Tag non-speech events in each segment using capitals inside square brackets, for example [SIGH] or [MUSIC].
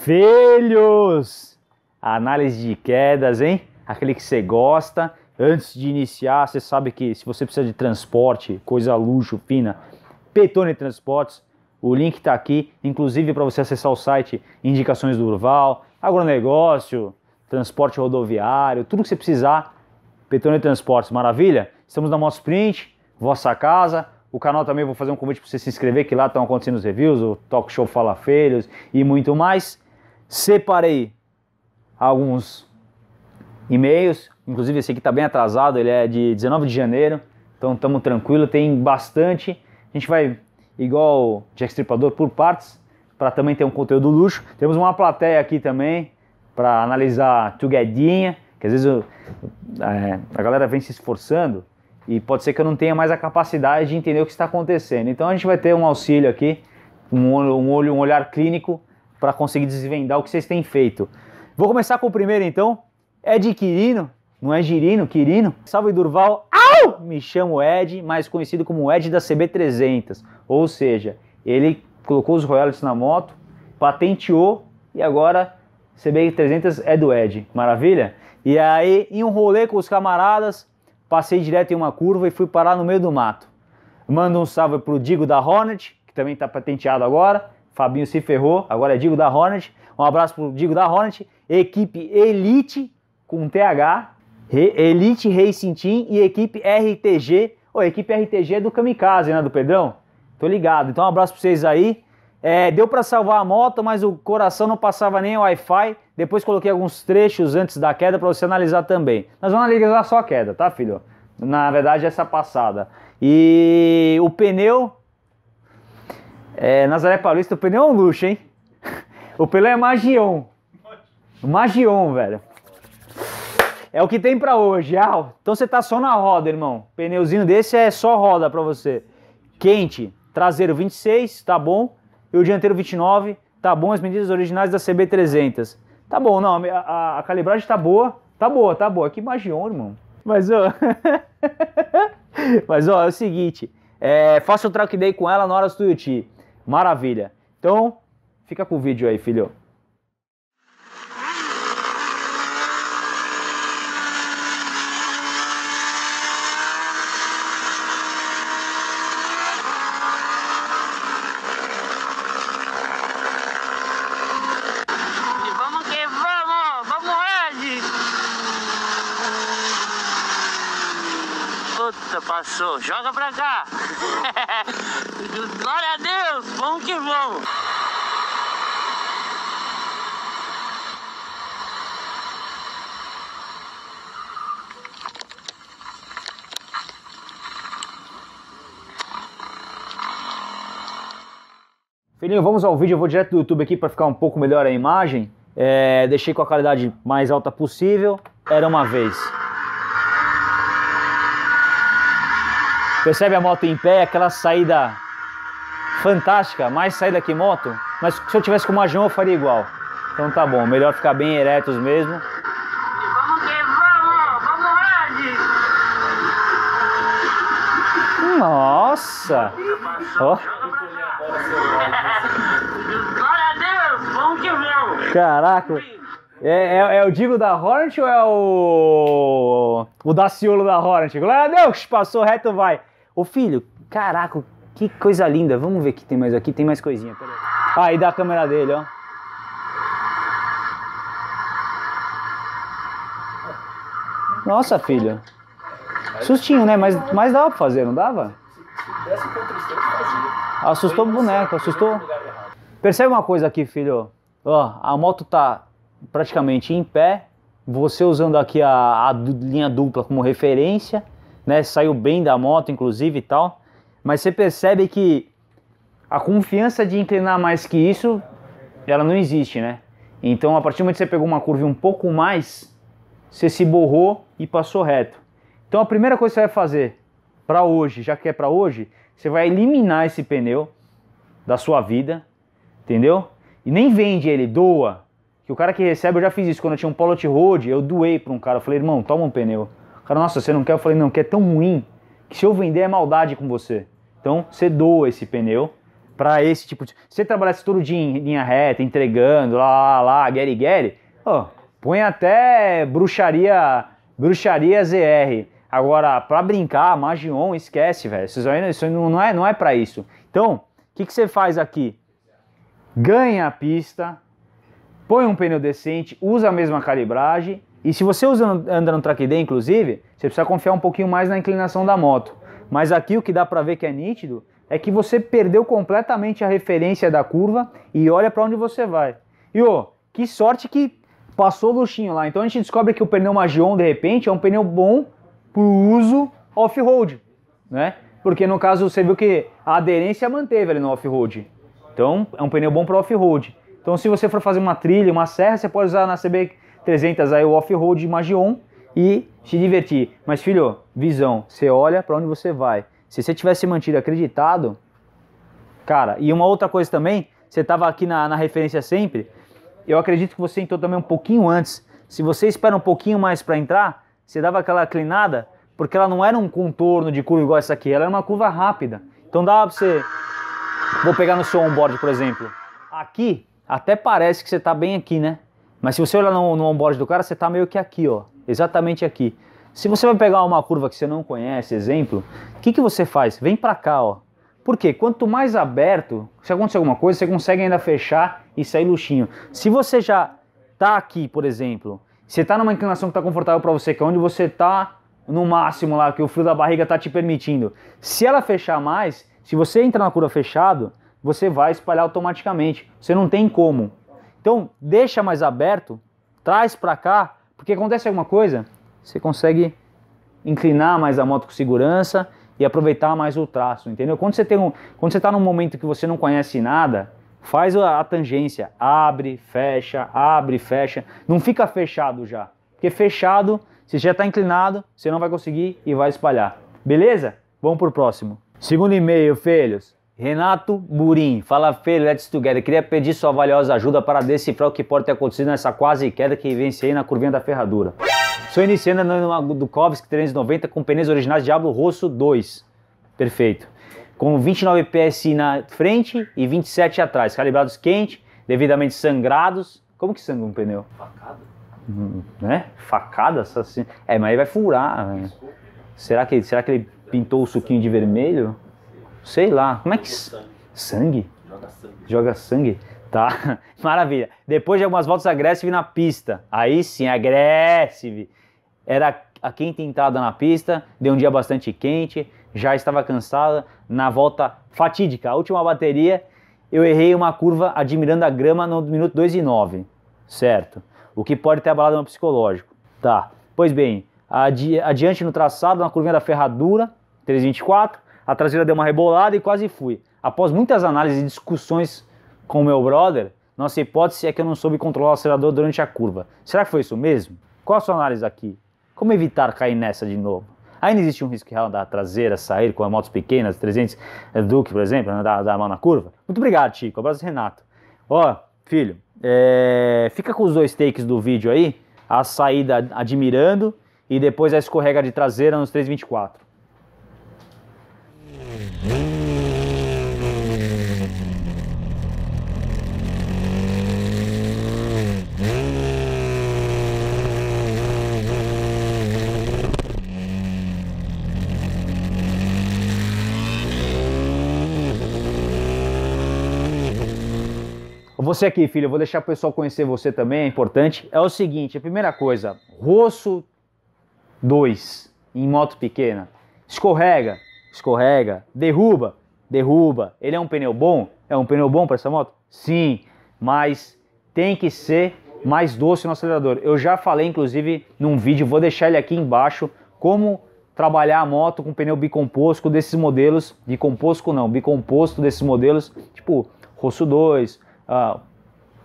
Filhos! análise de quedas, hein? Aquele que você gosta. Antes de iniciar, você sabe que se você precisa de transporte, coisa luxo, fina, Petone Transportes, o link está aqui, inclusive para você acessar o site Indicações do Urval, agronegócio, transporte rodoviário, tudo que você precisar. Petone Transportes, maravilha? Estamos na Moto Sprint, vossa casa. O canal também vou fazer um convite para você se inscrever, que lá estão acontecendo os reviews, o Talk Show Fala Filhos e muito mais separei alguns e-mails, inclusive esse aqui está bem atrasado, ele é de 19 de janeiro, então estamos tranquilo, tem bastante. A gente vai, igual de Stripador, por partes, para também ter um conteúdo luxo. Temos uma plateia aqui também para analisar Tuguedinha, que às vezes eu, é, a galera vem se esforçando e pode ser que eu não tenha mais a capacidade de entender o que está acontecendo. Então a gente vai ter um auxílio aqui, um, um, olho, um olhar clínico para conseguir desvendar o que vocês têm feito. Vou começar com o primeiro então. É Ed Quirino, não é Girino, Quirino. Salve Durval. Au! Me chamo Ed, mais conhecido como Ed da CB300. Ou seja, ele colocou os royalties na moto, patenteou e agora CB300 é do Ed. Maravilha? E aí, em um rolê com os camaradas, passei direto em uma curva e fui parar no meio do mato. Mando um salve pro Digo da Hornet, que também está patenteado agora, Fabinho se ferrou, agora é Digo da Hornet. Um abraço pro Digo da Hornet, equipe Elite com TH, Elite Racing Team e equipe RTG. Ô, equipe RTG é do Kamikaze, né, do Pedrão? Tô ligado. Então um abraço pra vocês aí. É, deu para salvar a moto, mas o coração não passava nem o Wi-Fi. Depois coloquei alguns trechos antes da queda para você analisar também. Nós vamos analisar só a queda, tá, filho? Na verdade, essa passada. E o pneu é, Nazaré Paulista, o pneu é um luxo, hein? O pneu é magion. Magion, velho. É o que tem para hoje. Ah, então você tá só na roda, irmão. Pneuzinho desse é só roda para você. Quente, traseiro 26, tá bom. E o dianteiro 29, tá bom. As medidas originais da CB300. Tá bom, não, a, a, a calibragem tá boa. Tá boa, tá boa. Que magion, irmão. Mas, ó... [LAUGHS] Mas, ó, é o seguinte. É, faça o track day com ela na hora do Tuiuti. Maravilha. Então, fica com o vídeo aí, filho. Elinho, vamos ao vídeo. Eu vou direto do YouTube aqui para ficar um pouco melhor a imagem. É, deixei com a qualidade mais alta possível. Era uma vez. Percebe a moto em pé, aquela saída fantástica, mais saída que moto. Mas se eu tivesse com uma Jão, eu faria igual. Então tá bom, melhor ficar bem eretos mesmo. Nossa! Oh. Glória a Deus, vamos que vamos. Caraca. É, é, é, o Digo da Hornet ou é o. O Daciolo da Hornet? Glória a Deus, passou reto, vai. Ô filho, caraca, que coisa linda. Vamos ver o que tem mais aqui, tem mais coisinha. Pera aí. Ah, e da câmera dele, ó. Nossa, filho. Sustinho, né? Mas, mas dava pra fazer, não dava? Se, Assustou o boneco, assustou. Percebe uma coisa aqui, filho. Ó, a moto tá praticamente em pé. Você usando aqui a, a linha dupla como referência, né? Saiu bem da moto, inclusive e tal. Mas você percebe que a confiança de inclinar mais que isso, ela não existe, né? Então, a partir do momento que você pegou uma curva um pouco mais, você se borrou e passou reto. Então, a primeira coisa que você vai fazer, para hoje, já que é para hoje, você vai eliminar esse pneu da sua vida, entendeu? E nem vende ele, doa. Que o cara que recebe, eu já fiz isso quando eu tinha um Polot Road, eu doei para um cara, eu falei: "Irmão, toma um pneu". O cara: "Nossa, você não quer?". Eu falei: "Não, que é tão ruim que se eu vender é maldade com você". Então, você doa esse pneu para esse tipo de. Se você trabalhasse todo dia em linha reta, entregando, lá, lá, lá, gueri, põe até bruxaria, bruxaria ZR. Agora, para brincar, Magion, esquece, velho. Isso, isso não é, não é para isso. Então, o que, que você faz aqui? Ganha a pista, põe um pneu decente, usa a mesma calibragem. E se você usa, anda no track day, inclusive, você precisa confiar um pouquinho mais na inclinação da moto. Mas aqui o que dá para ver que é nítido é que você perdeu completamente a referência da curva e olha para onde você vai. E ô, que sorte que passou o luxinho lá. Então a gente descobre que o pneu Magion, de repente, é um pneu bom para o uso off-road, né? Porque no caso você viu que a aderência manteve ali no off-road. Então é um pneu bom para off-road. Então se você for fazer uma trilha, uma serra, você pode usar na CB 300 aí o off-road Magion e se divertir. Mas filho, visão, você olha para onde você vai. Se você tivesse mantido acreditado, cara, e uma outra coisa também, você estava aqui na, na referência sempre, eu acredito que você entrou também um pouquinho antes. Se você espera um pouquinho mais para entrar, você dava aquela inclinada, porque ela não era um contorno de curva igual essa aqui, ela era uma curva rápida. Então dava pra você. Vou pegar no seu onboard, por exemplo. Aqui, até parece que você tá bem aqui, né? Mas se você olhar no, no onboard do cara, você tá meio que aqui, ó. Exatamente aqui. Se você vai pegar uma curva que você não conhece, exemplo, o que, que você faz? Vem pra cá, ó. Porque quanto mais aberto, se acontecer alguma coisa, você consegue ainda fechar e sair luxinho. Se você já tá aqui, por exemplo, você tá numa inclinação que tá confortável para você, que é onde você tá no máximo lá, que o frio da barriga tá te permitindo. Se ela fechar mais, se você entrar na cura fechado, você vai espalhar automaticamente. Você não tem como. Então, deixa mais aberto, traz para cá, porque acontece alguma coisa, você consegue inclinar mais a moto com segurança e aproveitar mais o traço, entendeu? Quando você tem um, quando você tá num momento que você não conhece nada, Faz a, tangência, abre, fecha, abre, fecha. Não fica fechado já, porque fechado, se já está inclinado, você não vai conseguir e vai espalhar. Beleza? Vamos para o próximo. Segundo e-mail, filhos. Renato Burim, fala filho, let's together. Queria pedir sua valiosa ajuda para decifrar o que pode ter acontecido nessa quase queda que vencei na curvinha da ferradura. Sou iniciando no Dukovsk 390 com pneus originais Diablo Rosso 2. Perfeito com 29 PSI na frente e 27 atrás, calibrados quente, devidamente sangrados. Como que sangra um pneu? Facada. Hum, né? Facada? Assassino. É, mas aí vai furar. Né? Será, que, será que ele pintou o suquinho de vermelho? Sei lá. Como é que. Sangue? Joga sangue. Joga sangue. Tá, [LAUGHS] maravilha. Depois de algumas voltas agressivas na pista, aí sim, agressive. Era a quinta entrada na pista, deu um dia bastante quente, já estava cansada. Na volta fatídica, a última bateria, eu errei uma curva admirando a grama no minuto 2 e 9, certo? O que pode ter abalado meu psicológico. Tá, pois bem, adi adiante no traçado, na curvinha da ferradura, 324, a traseira deu uma rebolada e quase fui. Após muitas análises e discussões com meu brother, nossa hipótese é que eu não soube controlar o acelerador durante a curva. Será que foi isso mesmo? Qual a sua análise aqui? Como evitar cair nessa de novo? Ainda existe um risco real da traseira sair com as motos pequenas, 300 eh, Duke, por exemplo, né, da, da mão na curva? Muito obrigado, Chico. Abraço, Renato. Ó, filho, é, fica com os dois takes do vídeo aí, a saída admirando e depois a escorrega de traseira nos 324. você aqui, filho, eu vou deixar o pessoal conhecer você também, é importante. É o seguinte, a primeira coisa, Rosso 2 em moto pequena, escorrega, escorrega, derruba, derruba. Ele é um pneu bom? É um pneu bom para essa moto? Sim, mas tem que ser mais doce no acelerador. Eu já falei, inclusive, num vídeo, vou deixar ele aqui embaixo, como trabalhar a moto com pneu bicomposto desses modelos, bicomposto não, bicomposto desses modelos, tipo Rosso 2, ah,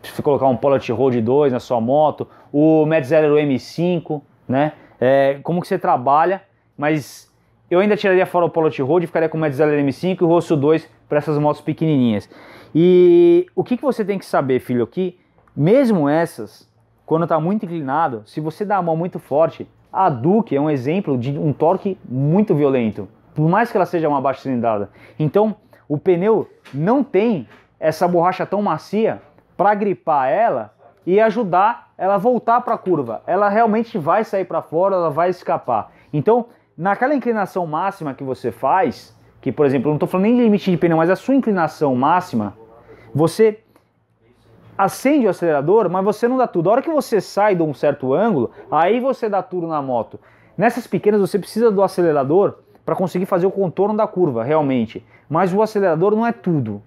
se colocar um Pollet Road 2 na sua moto, o Metzeler M5, né? É, como que você trabalha, mas eu ainda tiraria fora o Pollet Road, e ficaria com o Metzeler M5 e o Rosso 2 para essas motos pequenininhas. E o que, que você tem que saber, filho, aqui, mesmo essas, quando está muito inclinado, se você dá a mão muito forte, a Duke é um exemplo de um torque muito violento, por mais que ela seja uma baixa cilindrada. Então, o pneu não tem essa borracha tão macia para gripar ela e ajudar ela a voltar para a curva. Ela realmente vai sair para fora, ela vai escapar. Então, naquela inclinação máxima que você faz, que por exemplo, não estou falando nem de limite de pneu, mas a sua inclinação máxima, você acende o acelerador, mas você não dá tudo. A hora que você sai de um certo ângulo, aí você dá tudo na moto. Nessas pequenas você precisa do acelerador para conseguir fazer o contorno da curva, realmente. Mas o acelerador não é tudo.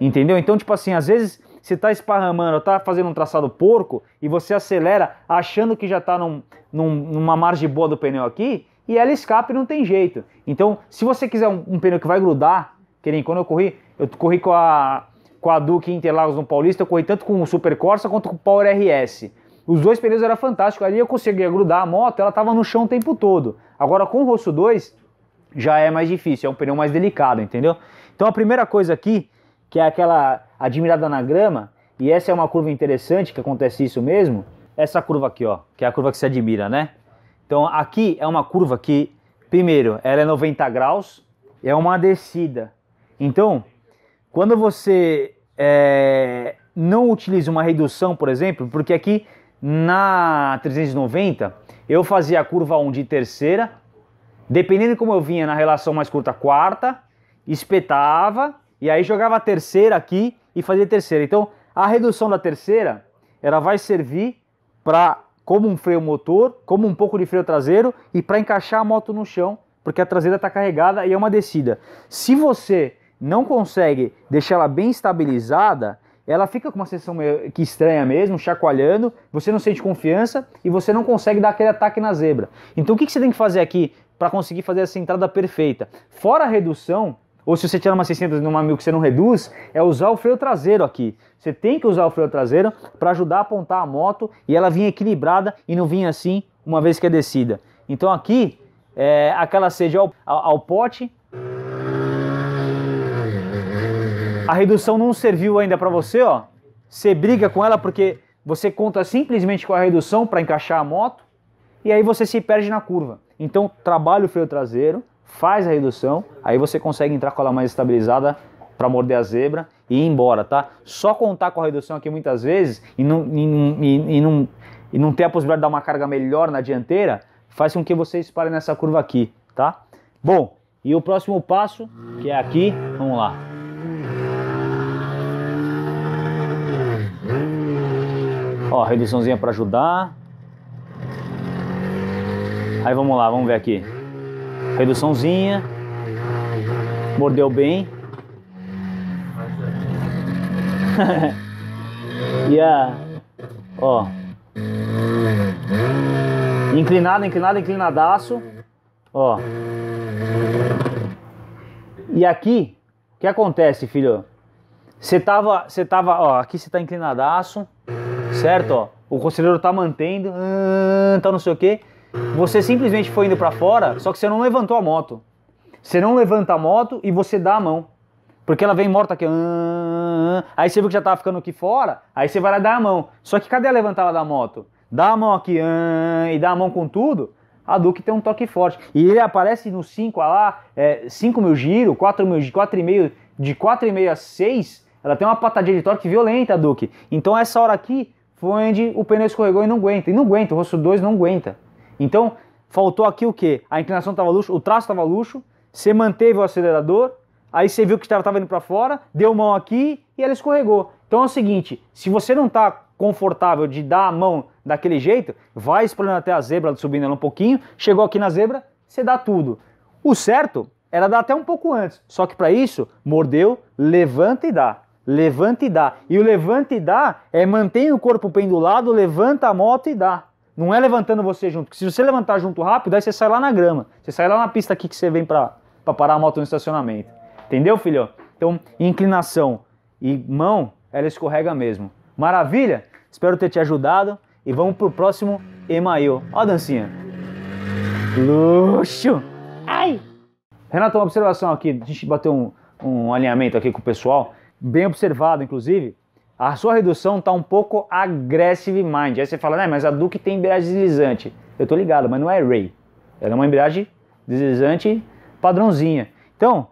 Entendeu? Então, tipo assim, às vezes você tá esparramando, tá fazendo um traçado porco e você acelera achando que já tá num, num, numa margem boa do pneu aqui e ela escapa e não tem jeito. Então, se você quiser um, um pneu que vai grudar, que nem quando eu corri, eu corri com a, com a Duke Interlagos no Paulista, eu corri tanto com o Super Corsa quanto com o Power RS. Os dois pneus eram fantásticos, ali eu conseguia grudar a moto, ela tava no chão o tempo todo. Agora com o Rosso 2 já é mais difícil, é um pneu mais delicado, entendeu? Então a primeira coisa aqui que é aquela admirada na grama, e essa é uma curva interessante que acontece isso mesmo, essa curva aqui, ó, que é a curva que se admira, né? Então aqui é uma curva que, primeiro, ela é 90 graus, é uma descida. Então, quando você é, não utiliza uma redução, por exemplo, porque aqui na 390 eu fazia a curva 1 de terceira, dependendo de como eu vinha na relação mais curta, quarta, espetava e aí jogava a terceira aqui e fazia terceira. Então, a redução da terceira, ela vai servir para como um freio motor, como um pouco de freio traseiro e para encaixar a moto no chão, porque a traseira está carregada e é uma descida. Se você não consegue deixar ela bem estabilizada, ela fica com uma sensação que estranha mesmo, chacoalhando, você não sente confiança e você não consegue dar aquele ataque na zebra. Então o que, que você tem que fazer aqui para conseguir fazer essa entrada perfeita? Fora a redução, ou se você tira uma 600 numa 1000 que você não reduz, é usar o freio traseiro aqui. Você tem que usar o freio traseiro para ajudar a apontar a moto e ela vir equilibrada e não vir assim uma vez que é descida. Então aqui, é, aquela sede ao, ao, ao pote, a redução não serviu ainda para você, ó. Você briga com ela porque você conta simplesmente com a redução para encaixar a moto e aí você se perde na curva. Então, trabalha o freio traseiro, faz a redução, aí você consegue entrar com ela mais estabilizada para morder a zebra e ir embora, tá? Só contar com a redução aqui muitas vezes e não, e, e, e não, e não ter a possibilidade de dar uma carga melhor na dianteira faz com que você espalhe nessa curva aqui, tá? Bom, e o próximo passo, que é aqui, vamos lá. Ó, reduçãozinha para ajudar. Aí vamos lá, vamos ver aqui. Reduçãozinha. Mordeu bem. [LAUGHS] e a. Ó. Inclinada, inclinada, inclinadaço. Ó. E aqui, o que acontece, filho? Você tava, você tava, ó, aqui você tá inclinadaço, certo? Ó, o conselheiro tá mantendo, hum, tá não sei o quê. Você simplesmente foi indo para fora, só que você não levantou a moto. Você não levanta a moto e você dá a mão. Porque ela vem morta aqui. Ah, aí você viu que já tava ficando aqui fora, aí você vai lá dar a mão. Só que cadê a levantada da moto? Dá a mão aqui ah, e dá a mão com tudo. A Duke tem um toque forte. E ele aparece no 5 lá, é, 5 mil giro, 4 mil, 4,5, de 4,5 a 6, ela tem uma patadinha de torque violenta, a Duke. Então essa hora aqui foi onde o pneu escorregou e não aguenta. E não aguenta, o rosto 2 não aguenta. Então, faltou aqui o quê? A inclinação estava luxo, o traço estava luxo, você manteve o acelerador, aí você viu que estava indo para fora, deu mão aqui e ela escorregou. Então é o seguinte, se você não está confortável de dar a mão daquele jeito, vai explorando até a zebra, subindo ela um pouquinho, chegou aqui na zebra, você dá tudo. O certo era dar até um pouco antes, só que para isso, mordeu, levanta e dá. Levanta e dá. E o levanta e dá é mantém o corpo pendulado, levanta a moto e dá. Não é levantando você junto. Porque se você levantar junto rápido, aí você sai lá na grama. Você sai lá na pista aqui que você vem para parar a moto no estacionamento. Entendeu, filho? Então, inclinação e mão, ela escorrega mesmo. Maravilha? Espero ter te ajudado. E vamos pro próximo Email. Ó a dancinha. Luxo! Ai! Renato, uma observação aqui. A gente bateu um, um alinhamento aqui com o pessoal. Bem observado, inclusive a sua redução está um pouco aggressive mind. Aí você fala, né, mas a Duke tem embreagem deslizante. Eu tô ligado, mas não é Ray. Ela é uma embreagem deslizante padrãozinha. Então,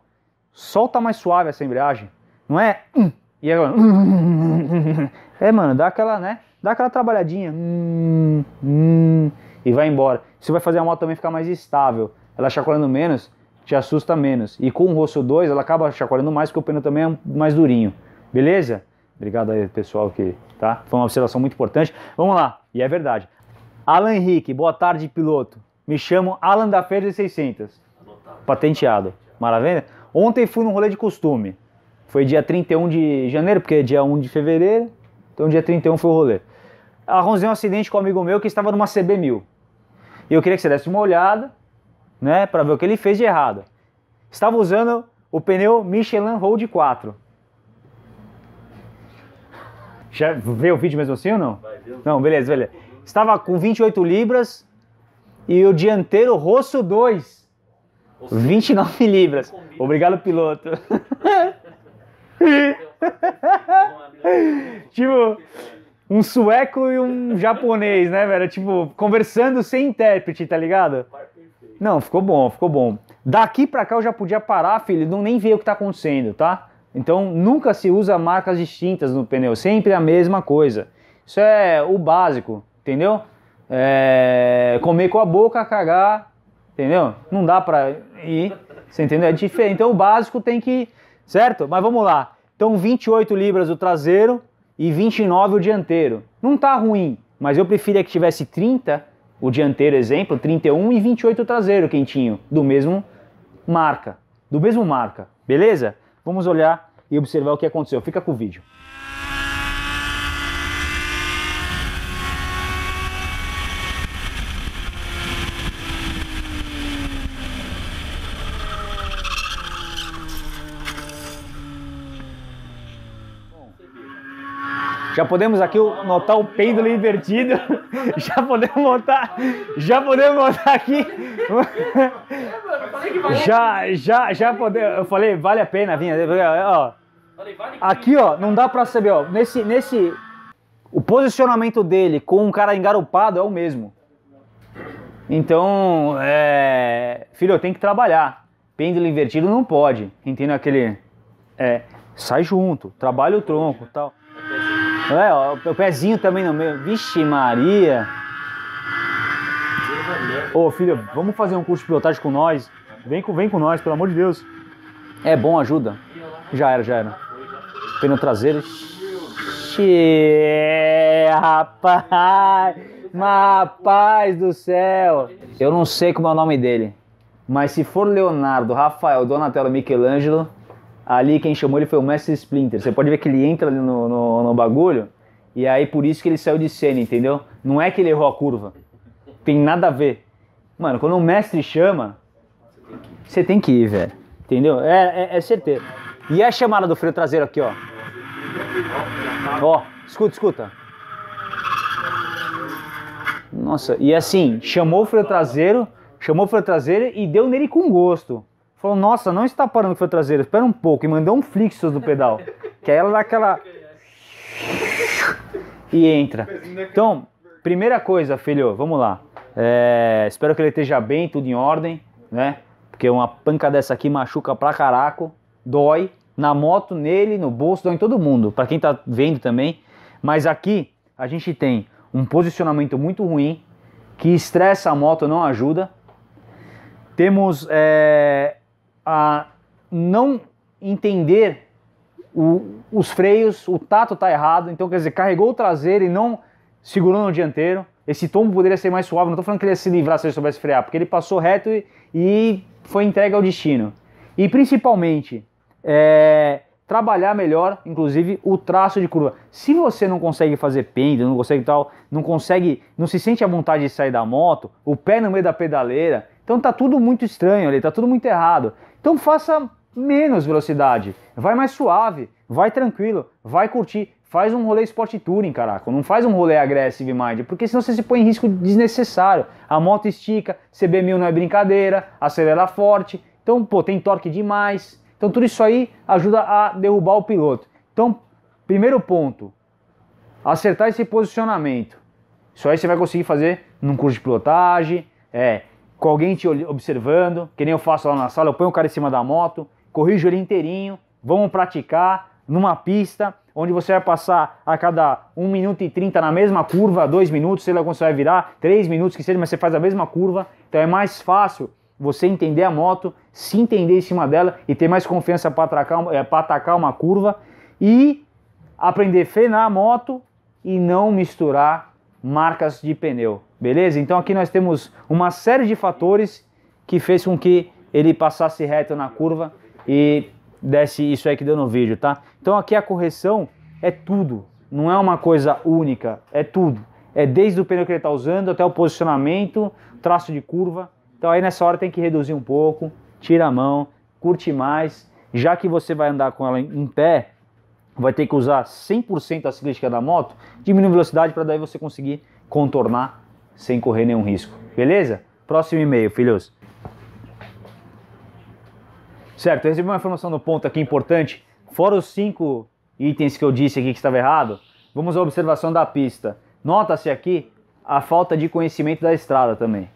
solta mais suave essa embreagem. Não é... Hum", e agora... Hum". É, mano, dá aquela, né? Dá aquela trabalhadinha. Hum, e vai embora. Isso vai fazer a moto também ficar mais estável. Ela chacoalhando menos, te assusta menos. E com o rosto 2, ela acaba chacoalhando mais, porque o pneu também é mais durinho. Beleza? Obrigado aí, pessoal, que tá? Foi uma observação muito importante. Vamos lá, e é verdade. Alan Henrique, boa tarde, piloto. Me chamo Alan da Feira 600. Patenteado. Maravilha? Ontem fui num rolê de costume. Foi dia 31 de janeiro, porque é dia 1 de fevereiro. Então dia 31 foi o rolê. Arranjei um acidente com um amigo meu que estava numa CB1000. E eu queria que você desse uma olhada, né, para ver o que ele fez de errado. Estava usando o pneu Michelin Road 4. Já vê o vídeo mesmo assim ou não? não, beleza, beleza. Estava com 28 libras e o dianteiro rosto 2, 29 libras. Obrigado, piloto. [LAUGHS] tipo, um sueco e um japonês, né, velho? Tipo, conversando sem intérprete, tá ligado? Não, ficou bom, ficou bom. Daqui pra cá eu já podia parar, filho, não nem ver o que tá acontecendo, tá? Então nunca se usa marcas distintas no pneu, sempre a mesma coisa. Isso é o básico, entendeu? É... comer com a boca, cagar, entendeu? Não dá pra ir, você entendeu? É diferente. Então o básico tem que, certo? Mas vamos lá. Então 28 libras o traseiro e 29 o dianteiro. Não tá ruim, mas eu preferia que tivesse 30 o dianteiro, exemplo, 31 e 28 o traseiro quentinho, do mesmo marca, do mesmo marca, beleza? Vamos olhar e observar o que aconteceu. Fica com o vídeo. Já podemos aqui notar o pêndulo invertido. [LAUGHS] Já podemos montar, já podemos montar aqui. [LAUGHS] Já, já, já podemos. Eu falei, vale a pena vir. Ó, aqui, ó, não dá pra saber, ó. Nesse, nesse, o posicionamento dele com um cara engarupado é o mesmo. Então, é, filho, tem que trabalhar. Pêndulo invertido não pode. Entendo aquele? É, sai junto, trabalha o tronco, tal. É, ó, o pezinho também no meio. Vixe, Maria. Ô, filho, filha, vamos fazer um curso de pilotagem com nós. Vem com, vem com nós, pelo amor de Deus. É bom, ajuda. Já era, já era. Pneu traseiro. Xê, é, rapaz. Rapaz do céu. Eu não sei como é o nome dele. Mas se for Leonardo, Rafael, Donatello, Michelangelo, ali quem chamou ele foi o Mestre Splinter. Você pode ver que ele entra no, no, no, bagulho e aí por isso que ele saiu de cena, entendeu? Não é que ele errou a curva. Tem nada a ver. Mano, quando o mestre chama, você tem que ir, velho. Entendeu? É, é, é certeza. E a chamada do freio traseiro aqui, ó. Ó, escuta, escuta. Nossa, e assim, chamou o freio traseiro, chamou o freio traseiro e deu nele com gosto. Falou, nossa, não está parando foi traseiro, espera um pouco. E mandou um flixo do pedal. que aí ela dá aquela. e entra. Então, primeira coisa, filho, vamos lá. É, espero que ele esteja bem, tudo em ordem, né? Porque uma panca dessa aqui machuca pra caraco, dói na moto, nele, no bolso, dói em todo mundo, para quem tá vendo também. Mas aqui a gente tem um posicionamento muito ruim, que estressa a moto, não ajuda. Temos é, a não entender o, os freios, o tato está errado, então quer dizer, carregou o traseiro e não segurou no dianteiro. Esse tombo poderia ser mais suave, não estou falando que ele ia se livrar se ele soubesse frear, porque ele passou reto e, e foi entregue ao destino. E principalmente, é, trabalhar melhor, inclusive, o traço de curva. Se você não consegue fazer pêndulo, não consegue tal, não consegue, não se sente à vontade de sair da moto, o pé no meio da pedaleira, então tá tudo muito estranho ali, tá tudo muito errado. Então faça menos velocidade, vai mais suave, vai tranquilo, vai curtir, faz um rolê Sport Touring, caraca, não faz um rolê Aggressive Mind, porque senão você se põe em risco desnecessário. A moto estica, CB1000 não é brincadeira, acelera forte, então, pô, tem torque demais. Então, tudo isso aí ajuda a derrubar o piloto. Então, primeiro ponto, acertar esse posicionamento. Isso aí você vai conseguir fazer num curso de pilotagem, é, com alguém te observando, que nem eu faço lá na sala, eu ponho o cara em cima da moto, corrijo ele inteirinho, vamos praticar numa pista onde você vai passar a cada 1 minuto e 30 na mesma curva, 2 minutos, sei lá quando você vai virar, 3 minutos que seja, mas você faz a mesma curva, então é mais fácil você entender a moto, se entender em cima dela e ter mais confiança para atacar, é, atacar uma curva e aprender a frenar a moto e não misturar marcas de pneu. Beleza? Então aqui nós temos uma série de fatores que fez com que ele passasse reto na curva e desse isso aí que deu no vídeo, tá? Então aqui a correção é tudo, não é uma coisa única, é tudo. É desde o pneu que ele está usando até o posicionamento, traço de curva. Então aí nessa hora tem que reduzir um pouco, tira a mão, curte mais. Já que você vai andar com ela em pé, vai ter que usar 100% a ciclística da moto, diminui a velocidade para daí você conseguir contornar sem correr nenhum risco. Beleza? Próximo e-mail, filhos. Certo, eu recebi uma informação no ponto aqui importante. Fora os cinco itens que eu disse aqui que estava errado, vamos à observação da pista. Nota-se aqui a falta de conhecimento da estrada também.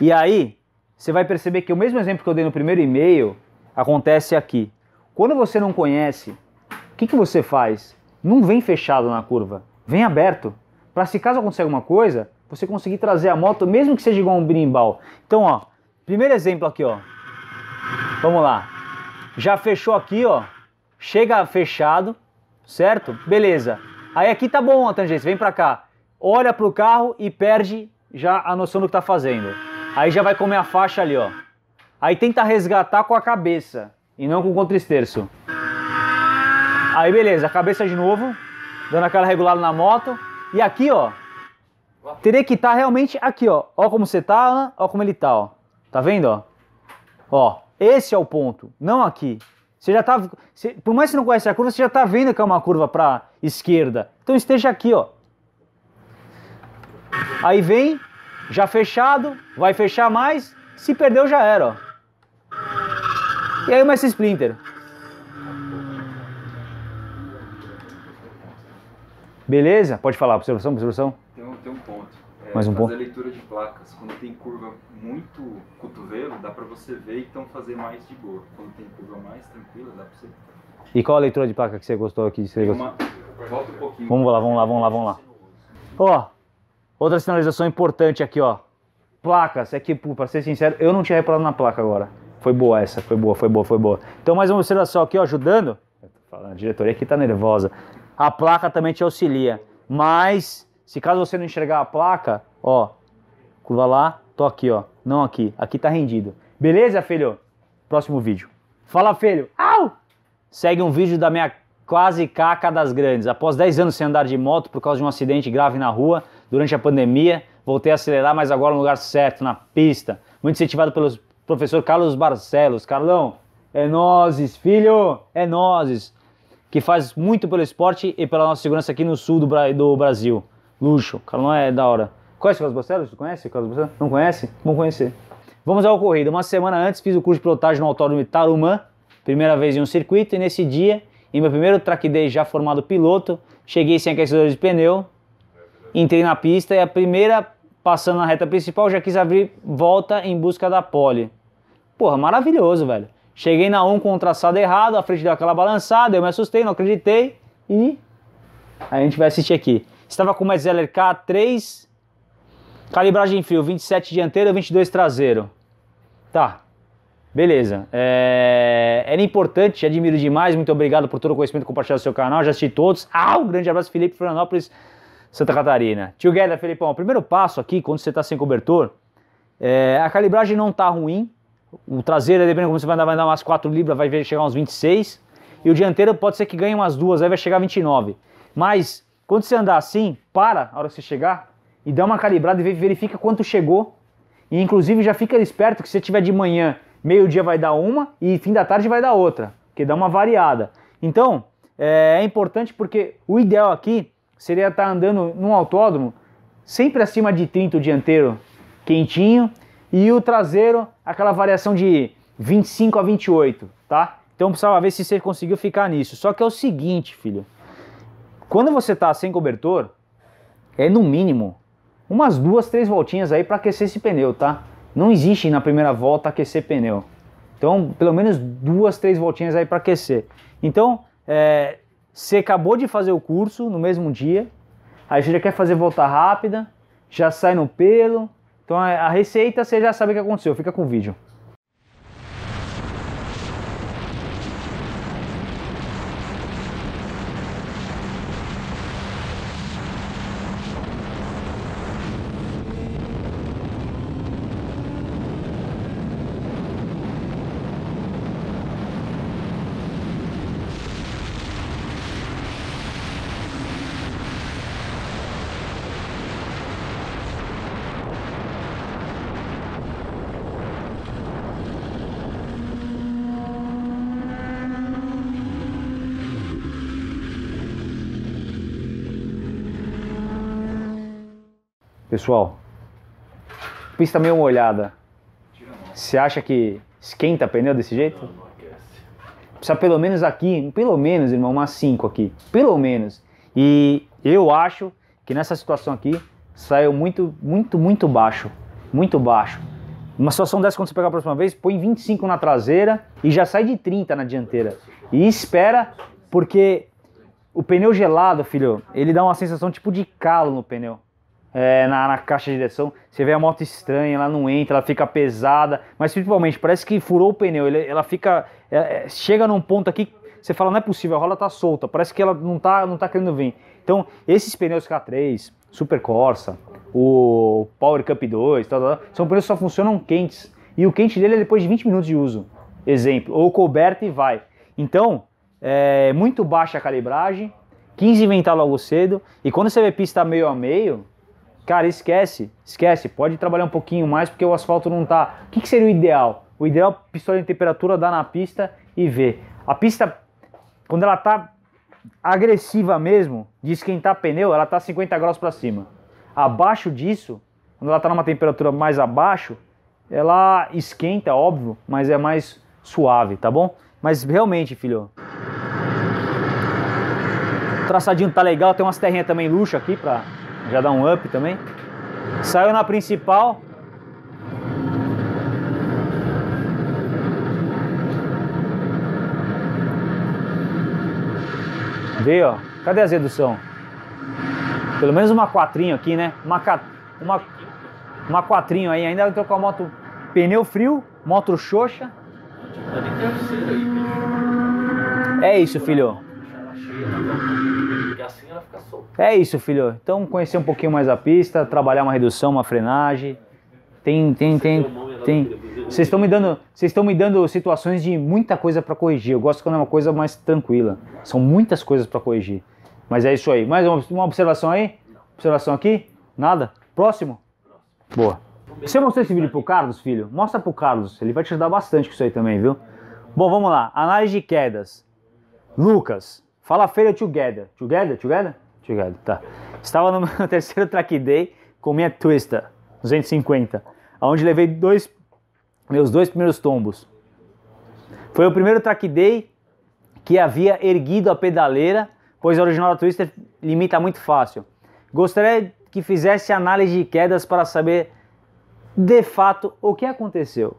E aí, você vai perceber que o mesmo exemplo que eu dei no primeiro e-mail acontece aqui. Quando você não conhece, o que, que você faz? Não vem fechado na curva, vem aberto. Para se caso acontecer alguma coisa, você conseguir trazer a moto, mesmo que seja igual um brimbal. Então, ó, primeiro exemplo aqui, ó. Vamos lá. Já fechou aqui, ó. Chega fechado, certo? Beleza. Aí aqui tá bom a tangência, vem pra cá. Olha pro carro e perde já a noção do que tá fazendo. Aí já vai comer a faixa ali, ó. Aí tenta resgatar com a cabeça e não com o contra-esterço. Aí beleza, cabeça de novo, dando aquela regulada na moto. E aqui, ó, Teria que estar tá realmente aqui, ó. Ó como você tá, ó como ele tá, ó. Tá vendo, ó? Ó, esse é o ponto, não aqui. Você já tá, você, por mais que você não conhece a curva, você já tá vendo que é uma curva para esquerda. Então esteja aqui, ó. Aí vem, já fechado, vai fechar mais, se perdeu já era, ó. E aí mais splinter. Beleza? Pode falar, observação, observação. É, Mais um fazer ponto. leitura de placas. Quando tem curva muito cotovelo, dá para você ver, então fazer mais de boa. Quando tem curva mais tranquila, dá para você. E qual a leitura de placa que você gostou aqui? Você gostou? Volta um pouquinho. Vamos lá, vamos lá, vamos lá, vamos lá. Ó, oh, outra sinalização importante aqui, ó. Placas, é que, para ser sincero, eu não tinha reparado na placa agora. Foi boa essa, foi boa, foi boa, foi boa. Então, mais uma observação aqui, ó, ajudando. a diretoria aqui tá nervosa. A placa também te auxilia, mas se caso você não enxergar a placa, ó, curva lá, tô aqui, ó. Não aqui. Aqui tá rendido. Beleza, filho? Próximo vídeo. Fala, filho. Au! Segue um vídeo da minha quase caca das grandes. Após 10 anos sem andar de moto por causa de um acidente grave na rua durante a pandemia, voltei a acelerar, mas agora no lugar certo, na pista. Muito incentivado pelo professor Carlos Barcelos. Carlão, é nozes, filho, é nozes. Que faz muito pelo esporte e pela nossa segurança aqui no sul do Brasil luxo. O cara não é da hora. Conhece o Carlos Bocelo? Tu conhece o Carlos Bocelo? Não conhece? Vamos conhecer. Vamos ao corrido. Uma semana antes fiz o curso de pilotagem no Autódromo Tarumã, primeira vez em um circuito, e nesse dia, em meu primeiro track day já formado piloto, cheguei sem aquecedor de pneu, entrei na pista e a primeira, passando na reta principal, já quis abrir volta em busca da pole. Porra, maravilhoso, velho. Cheguei na 1 com o traçado errado, a frente deu aquela balançada, eu me assustei, não acreditei e a gente vai assistir aqui. Estava com uma ZLK 3, calibragem frio, 27 dianteiro, 22 traseiro. Tá, beleza. É... Era importante, admiro demais, muito obrigado por todo o conhecimento compartilhado no seu canal, já assisti todos. Ah, um grande abraço, Felipe Florianópolis, Santa Catarina. Tio Guedes, Felipão, o primeiro passo aqui, quando você está sem cobertor, é... a calibragem não está ruim, o traseiro, dependendo de como você vai andar, vai dar umas 4 libras, vai chegar uns 26. E o dianteiro pode ser que ganhe umas duas, aí vai chegar 29. Mas quando você andar assim, para a hora que você chegar e dá uma calibrada e verifica quanto chegou. E inclusive já fica esperto que se você tiver de manhã, meio-dia vai dar uma e fim da tarde vai dar outra, que dá uma variada. Então, é, é importante porque o ideal aqui seria estar tá andando num autódromo sempre acima de 30 o dianteiro quentinho e o traseiro aquela variação de 25 a 28, tá? Então precisava ver se você conseguiu ficar nisso. Só que é o seguinte, filho, quando você está sem cobertor, é no mínimo umas duas, três voltinhas aí para aquecer esse pneu, tá? Não existe na primeira volta aquecer pneu. Então, pelo menos duas, três voltinhas aí para aquecer. Então, é, você acabou de fazer o curso no mesmo dia, aí você já quer fazer volta rápida, já sai no pelo. Então, a receita você já sabe o que aconteceu, fica com o vídeo. Pessoal, pista também uma olhada. Você acha que esquenta pneu desse jeito? Precisa pelo menos aqui, pelo menos, irmão, umas 5 aqui. Pelo menos. E eu acho que nessa situação aqui saiu muito, muito, muito baixo. Muito baixo. Uma situação dessa, quando você pegar a próxima vez, põe 25 na traseira e já sai de 30 na dianteira. E espera, porque o pneu gelado, filho, ele dá uma sensação tipo de calo no pneu é, na, na, caixa de direção, você vê a moto estranha, ela não entra, ela fica pesada, mas principalmente parece que furou o pneu, ele, ela fica. É, é, chega num ponto aqui você fala, não é possível, a roda tá solta, parece que ela não tá, não tá querendo vir. Então, esses pneus K3, Super Corsa, o Power Cup 2, tal, tal, são pneus que só funcionam quentes. E o quente dele é depois de 20 minutos de uso. Exemplo, ou coberta e vai. Então, é muito baixa a calibragem, 15 inventar logo cedo, e quando você vê pista meio a meio, Cara, esquece, esquece. Pode trabalhar um pouquinho mais porque o asfalto não tá. O que, que seria o ideal? O ideal é pistola em temperatura dar na pista e ver. A pista, quando ela tá agressiva mesmo, de esquentar pneu, ela tá 50 graus para cima. Abaixo disso, quando ela tá numa temperatura mais abaixo, ela esquenta, óbvio, mas é mais suave, tá bom? Mas realmente, filho. O traçadinho tá legal, tem umas terrinhas também luxo aqui pra já dá um up também. Saiu na principal. Vê, ó. Cadê as reduções? Pelo menos uma quatrinho aqui, né? Uma, uma, uma quatrinho aí. Ainda entrou com a moto pneu frio, moto xoxa. É isso, filho. E assim ela fica solta. É isso, filho. Então conhecer um pouquinho mais a pista, trabalhar uma redução, uma frenagem. Tem, tem, tem, tem. Vocês estão me dando, vocês estão me dando situações de muita coisa para corrigir. Eu gosto quando é uma coisa mais tranquila. São muitas coisas para corrigir. Mas é isso aí. Mais uma, uma observação aí? Não. Observação aqui? Nada. Próximo? Não. Boa. Você mostrou esse vídeo pro Carlos, filho? Mostra pro Carlos, ele vai te ajudar bastante com isso aí também, viu? Bom, vamos lá. Análise de quedas. Lucas, Fala feira together. Together? Together? Together, tá. Estava no meu [LAUGHS] terceiro track day com minha Twister 250, onde levei dois, meus dois primeiros tombos. Foi o primeiro track day que havia erguido a pedaleira, pois a original da Twister limita muito fácil. Gostaria que fizesse análise de quedas para saber de fato o que aconteceu.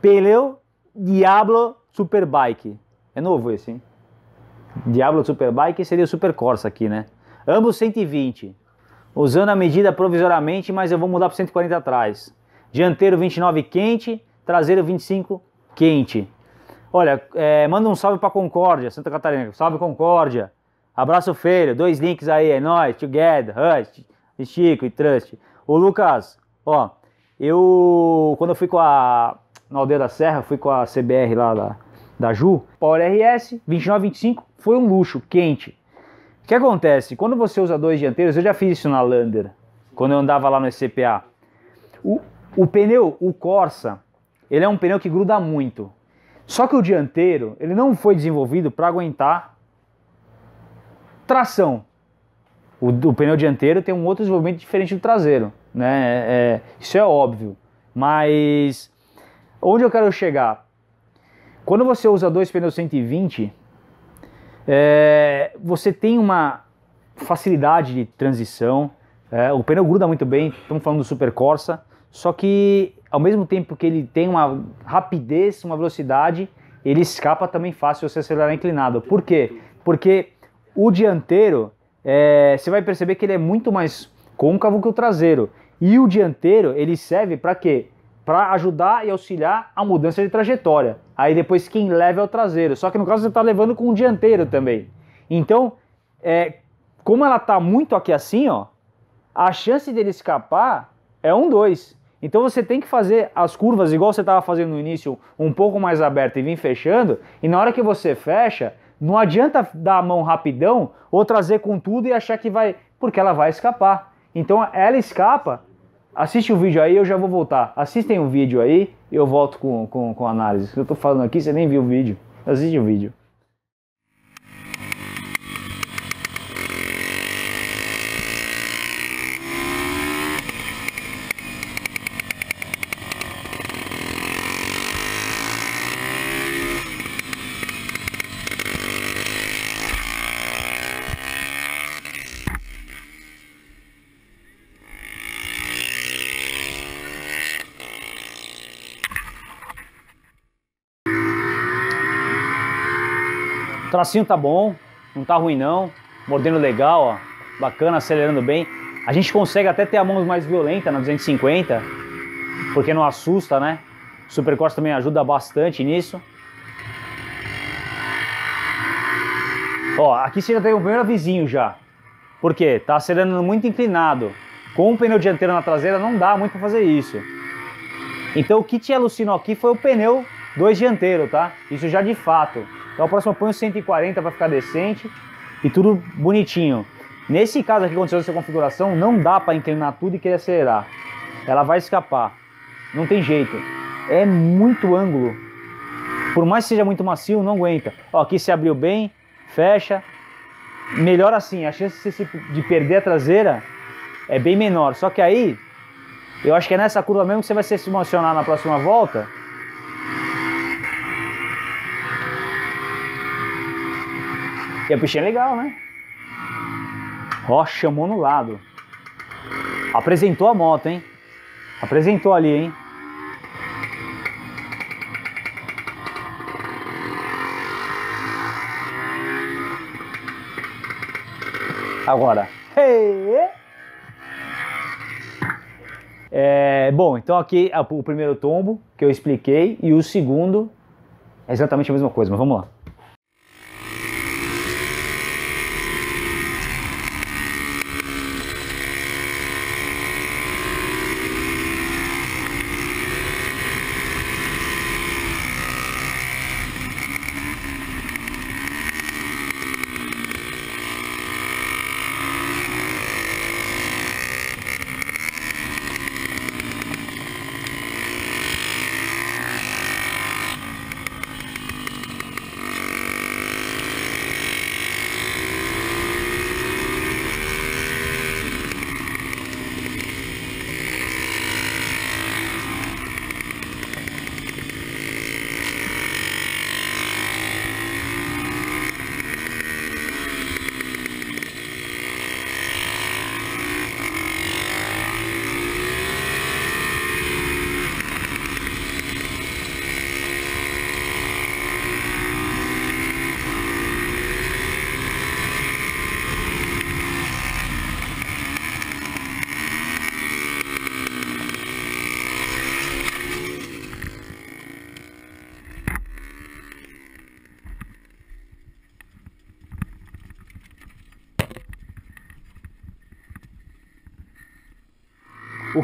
Peleu Diablo Superbike. É novo esse, hein? Diablo Superbike seria o Super Corsa aqui, né? Ambos 120. Usando a medida provisoriamente, mas eu vou mudar para 140 atrás. Dianteiro 29 quente, traseiro 25 quente. Olha, é, manda um salve para Concórdia, Santa Catarina. Salve Concórdia. Abraço feio, dois links aí, é nóis, together, Hust, Chico e Trust. O Lucas, ó, eu quando eu fui com a na Aldeia da Serra, fui com a CBR lá da Ju, Power RS 2925 foi um luxo, quente. O que acontece? Quando você usa dois dianteiros, eu já fiz isso na Lander, quando eu andava lá no SCPA. O, o pneu, o Corsa, ele é um pneu que gruda muito. Só que o dianteiro, ele não foi desenvolvido para aguentar tração. O, o, pneu dianteiro tem um outro desenvolvimento diferente do traseiro, né? É, é isso é óbvio. Mas onde eu quero chegar? Quando você usa dois pneus 120, é, você tem uma facilidade de transição. É, o pneu gruda muito bem, estamos falando do Super Corsa, só que ao mesmo tempo que ele tem uma rapidez, uma velocidade, ele escapa também fácil você acelerar inclinado. Por quê? Porque o dianteiro, é, você vai perceber que ele é muito mais côncavo que o traseiro. E o dianteiro, ele serve para quê? Para ajudar e auxiliar a mudança de trajetória. Aí depois quem leva é o traseiro. Só que no caso você está levando com o dianteiro também. Então, é, como ela está muito aqui assim, ó, a chance dele escapar é um dois. Então você tem que fazer as curvas igual você estava fazendo no início, um pouco mais aberto e vir fechando. E na hora que você fecha, não adianta dar a mão rapidão ou trazer com tudo e achar que vai, porque ela vai escapar. Então ela escapa. Assiste o vídeo aí, eu já vou voltar. Assistem o vídeo aí e eu volto com, com, com análise. Eu estou falando aqui, você nem viu o vídeo. Assiste o vídeo. passinho tá bom, não tá ruim não, mordendo legal, ó, bacana, acelerando bem. A gente consegue até ter a mão mais violenta na 250, porque não assusta, né? O Supercross também ajuda bastante nisso. Ó, aqui você já tem o primeiro vizinho já. Por quê? Tá acelerando muito inclinado. Com o pneu dianteiro na traseira não dá muito pra fazer isso. Então o que te alucinou aqui foi o pneu dois dianteiro, tá? Isso já de fato. Então a próxima põe o 140 para ficar decente e tudo bonitinho. Nesse caso aqui, aconteceu essa configuração, não dá para inclinar tudo e querer acelerar. Ela vai escapar. Não tem jeito. É muito ângulo. Por mais que seja muito macio, não aguenta. Ó, aqui se abriu bem, fecha. Melhor assim, a chance de perder a traseira é bem menor. Só que aí, eu acho que é nessa curva mesmo que você vai se emocionar na próxima volta E a peixinha é legal, né? Ó, chamou no lado. Apresentou a moto, hein? Apresentou ali, hein? Agora. Hey! É, bom, então aqui é o primeiro tombo que eu expliquei e o segundo é exatamente a mesma coisa, mas vamos lá.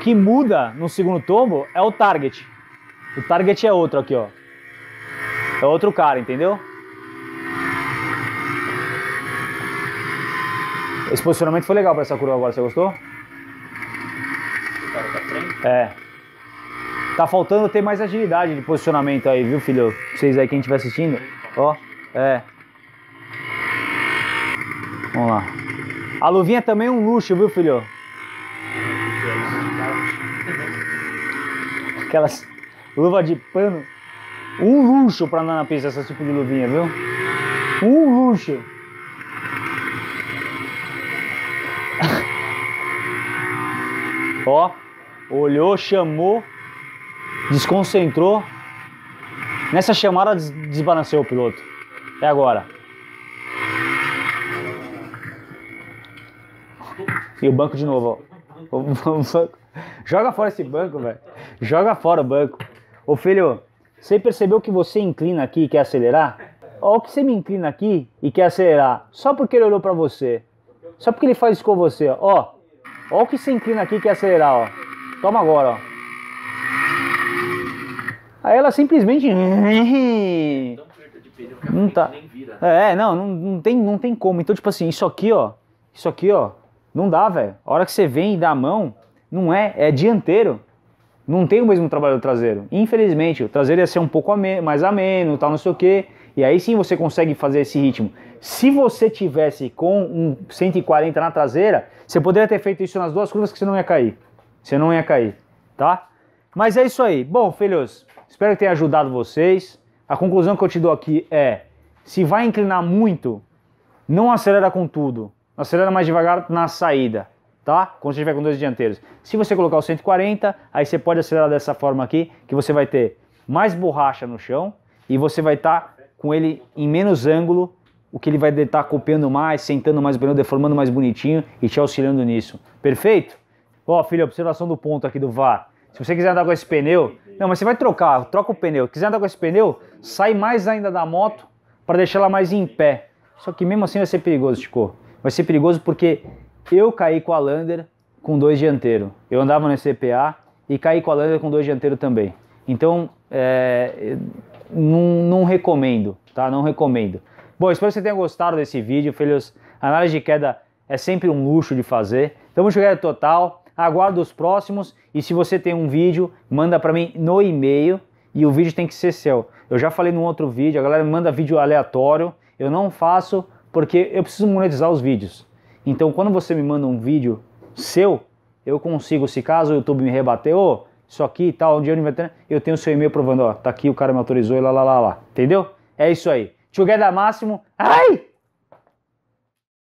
que muda no segundo tombo é o target. O target é outro aqui, ó. É outro cara, entendeu? Esse posicionamento foi legal pra essa curva agora, você gostou? O cara É. Tá faltando ter mais agilidade de posicionamento aí, viu, filho? Vocês aí, quem estiver assistindo. Ó, é. Vamos lá. A luvinha também é um luxo, viu, filho? aquelas luva de pano. Um luxo para andar na pista esse tipo de luvinha, viu? Um luxo. [LAUGHS] Ó, olhou, chamou, desconcentrou. Nessa chamada des desbalanceou o piloto. É agora. E o banco de novo, ó. [LAUGHS] O banco. Joga fora esse banco, velho. Joga fora o banco. Ô filho, você percebeu que você inclina aqui e quer acelerar? Olha que você me inclina aqui e quer acelerar. Só porque ele olhou para você. Só porque ele faz isso com você. Ó, ó o que você inclina aqui e quer acelerar, ó. Toma agora, ó. Aí ela simplesmente. [LAUGHS] Não tá. É, não, não, não, tem, não tem como. Então, tipo assim, isso aqui, ó. Isso aqui, ó. Não dá, velho. A hora que você vem e dá a mão, não é, é dianteiro. Não tem o mesmo trabalho do traseiro. Infelizmente, o traseiro ia ser um pouco mais ameno, tal, não sei o quê. E aí sim você consegue fazer esse ritmo. Se você tivesse com um 140 na traseira, você poderia ter feito isso nas duas curvas que você não ia cair. Você não ia cair, tá? Mas é isso aí. Bom, filhos, espero que tenha ajudado vocês. A conclusão que eu te dou aqui é: se vai inclinar muito, não acelera com tudo. Acelera mais devagar na saída tá? Quando você estiver com dois dianteiros. Se você colocar o 140, aí você pode acelerar dessa forma aqui, que você vai ter mais borracha no chão e você vai estar tá com ele em menos ângulo, o que ele vai estar tá copiando mais, sentando mais pneu deformando mais bonitinho e te auxiliando nisso. Perfeito? Ó, filho, observação do ponto aqui do VAR. Se você quiser andar com esse pneu, não, mas você vai trocar, troca o pneu. Se quiser andar com esse pneu, sai mais ainda da moto para deixar ela mais em pé. Só que mesmo assim vai ser perigoso, Chico. Vai ser perigoso porque eu caí com a Lander com dois dianteiro. Eu andava no CPA e caí com a Lander com dois dianteiro também. Então, é, não, não, recomendo, tá? Não recomendo. Bom, espero que você tenha gostado desse vídeo, filhos. análise de queda é sempre um luxo de fazer. Tamo chegando total. Aguardo os próximos e se você tem um vídeo, manda para mim no e-mail e o vídeo tem que ser seu. Eu já falei num outro vídeo, a galera manda vídeo aleatório. Eu não faço porque eu preciso monetizar os vídeos. Então, quando você me manda um vídeo seu, eu consigo, se caso o YouTube me rebater, ô, oh, isso aqui e tal, onde eu vai ter, eu tenho seu e-mail provando, ó, tá aqui, o cara me autorizou e lá, lá, lá, lá. Entendeu? É isso aí. Together máximo. Ai!